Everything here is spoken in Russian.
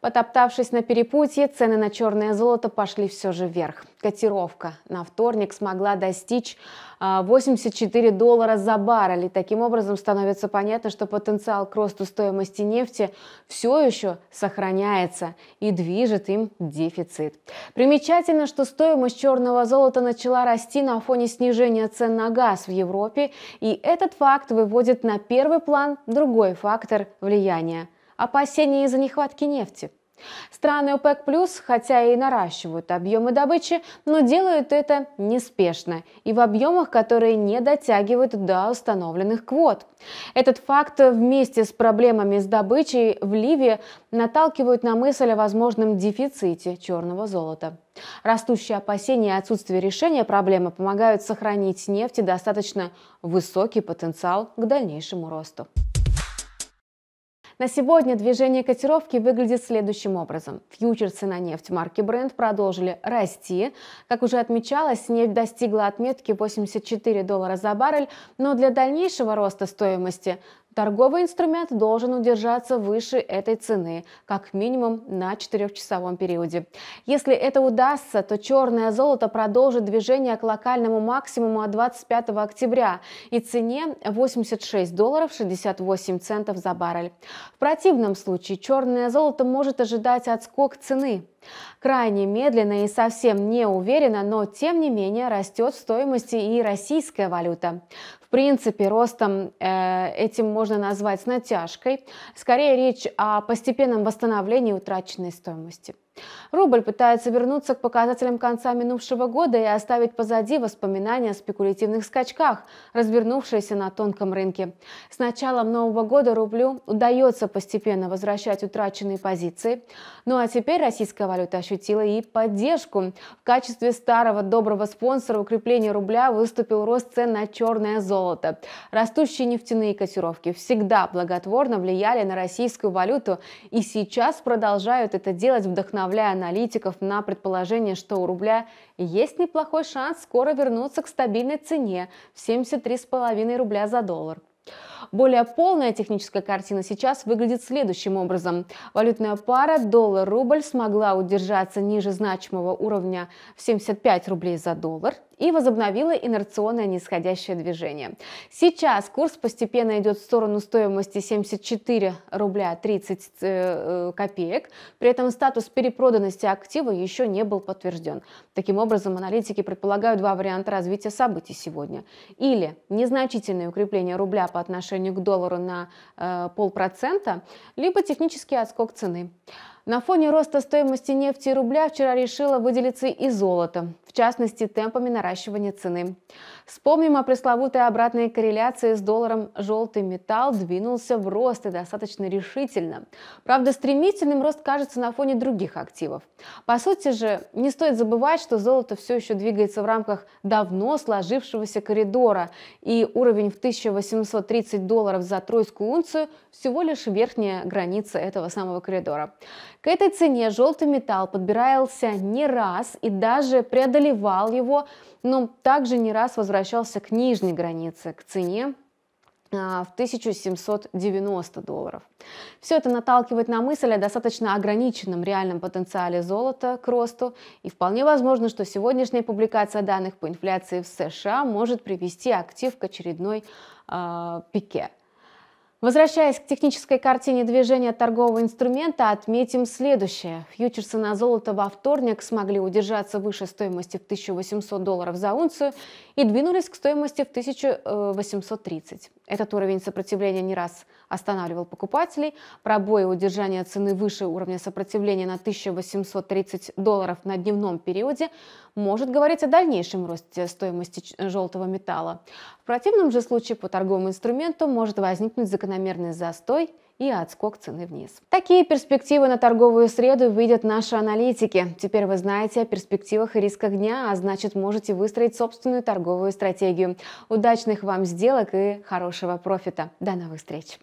Потоптавшись на перепутье, цены на черное золото пошли все же вверх. Котировка на вторник смогла достичь 84 а, доллара за баррель. И таким образом становится понятно, что потенциал к росту стоимости нефти все еще сохраняется и движет им дефицит. Примечательно, что стоимость черного золота начала расти на фоне снижения цен на газ в Европе, и этот факт выводит на первый план другой фактор влияния опасения из-за нехватки нефти. Страны ОПЕК+, хотя и наращивают объемы добычи, но делают это неспешно и в объемах, которые не дотягивают до установленных квот. Этот факт вместе с проблемами с добычей в Ливии наталкивают на мысль о возможном дефиците черного золота. Растущие опасения и отсутствие решения проблемы помогают сохранить нефти достаточно высокий потенциал к дальнейшему росту. На сегодня движение котировки выглядит следующим образом. Фьючерсы на нефть марки Brent продолжили расти. Как уже отмечалось, нефть достигла отметки 84 доллара за баррель, но для дальнейшего роста стоимости Торговый инструмент должен удержаться выше этой цены, как минимум на 4-часовом периоде. Если это удастся, то черное золото продолжит движение к локальному максимуму от 25 октября и цене 86 долларов 68 центов за баррель. В противном случае черное золото может ожидать отскок цены. Крайне медленно и совсем не уверенно, но тем не менее растет в стоимости и российская валюта. В принципе, ростом э, этим можно назвать с натяжкой. Скорее речь о постепенном восстановлении утраченной стоимости. Рубль пытается вернуться к показателям конца минувшего года и оставить позади воспоминания о спекулятивных скачках, развернувшиеся на тонком рынке. С началом нового года рублю удается постепенно возвращать утраченные позиции. Ну а теперь российская валюта ощутила и поддержку. В качестве старого доброго спонсора укрепления рубля выступил рост цен на черное золото. Растущие нефтяные котировки всегда благотворно влияли на российскую валюту и сейчас продолжают это делать вдохновенно вдохновляя аналитиков на предположение, что у рубля есть неплохой шанс скоро вернуться к стабильной цене в 73,5 рубля за доллар. Более полная техническая картина сейчас выглядит следующим образом. Валютная пара доллар-рубль смогла удержаться ниже значимого уровня в 75 рублей за доллар и возобновила инерционное нисходящее движение. Сейчас курс постепенно идет в сторону стоимости 74 рубля 30 э, э, копеек, при этом статус перепроданности актива еще не был подтвержден. Таким образом, аналитики предполагают два варианта развития событий сегодня. Или незначительное укрепление рубля по отношению отношению к доллару на э, полпроцента, либо технический отскок цены. На фоне роста стоимости нефти и рубля вчера решила выделиться и золото, в частности темпами наращивания цены. Вспомним о пресловутой обратной корреляции с долларом. Желтый металл двинулся в рост и достаточно решительно. Правда, стремительным рост кажется на фоне других активов. По сути же, не стоит забывать, что золото все еще двигается в рамках давно сложившегося коридора, и уровень в 1830 30 долларов за тройскую унцию – всего лишь верхняя граница этого самого коридора. К этой цене желтый металл подбирался не раз и даже преодолевал его, но также не раз возвращался к нижней границе, к цене а, в 1790 долларов. Все это наталкивает на мысль о достаточно ограниченном реальном потенциале золота к росту, и вполне возможно, что сегодняшняя публикация данных по инфляции в США может привести актив к очередной э, пике. Возвращаясь к технической картине движения торгового инструмента, отметим следующее. Фьючерсы на золото во вторник смогли удержаться выше стоимости в 1800 долларов за унцию и двинулись к стоимости в 1830. Этот уровень сопротивления не раз останавливал покупателей. Пробои удержания цены выше уровня сопротивления на 1830 долларов на дневном периоде может говорить о дальнейшем росте стоимости желтого э, металла. В противном же случае по торговому инструменту может возникнуть закономерность закономерный застой и отскок цены вниз. Такие перспективы на торговую среду видят наши аналитики. Теперь вы знаете о перспективах и рисках дня, а значит можете выстроить собственную торговую стратегию. Удачных вам сделок и хорошего профита. До новых встреч!